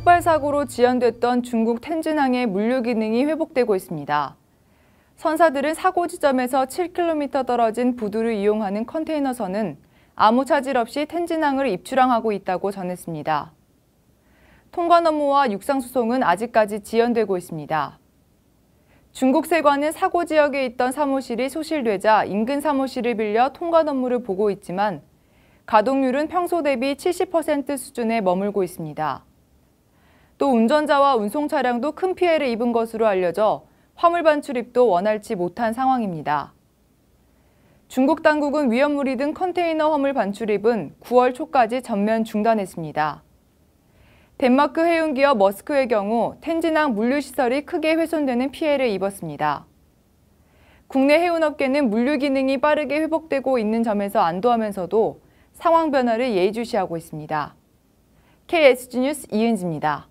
폭발 사고로 지연됐던 중국 텐진항의 물류 기능이 회복되고 있습니다. 선사들은 사고 지점에서 7km 떨어진 부두를 이용하는 컨테이너선은 아무 차질 없이 텐진항을 입출항하고 있다고 전했습니다. 통관 업무와 육상 수송은 아직까지 지연되고 있습니다. 중국 세관은 사고 지역에 있던 사무실이 소실되자 인근 사무실을 빌려 통관 업무를 보고 있지만 가동률은 평소 대비 70% 수준에 머물고 있습니다. 또 운전자와 운송 차량도 큰 피해를 입은 것으로 알려져 화물 반출입도 원활치 못한 상황입니다. 중국 당국은 위험물이 든 컨테이너 화물 반출입은 9월 초까지 전면 중단했습니다. 덴마크 해운 기업 머스크의 경우 텐진항 물류시설이 크게 훼손되는 피해를 입었습니다. 국내 해운업계는 물류 기능이 빠르게 회복되고 있는 점에서 안도하면서도 상황 변화를 예의주시하고 있습니다. KSG 뉴스 이은지입니다.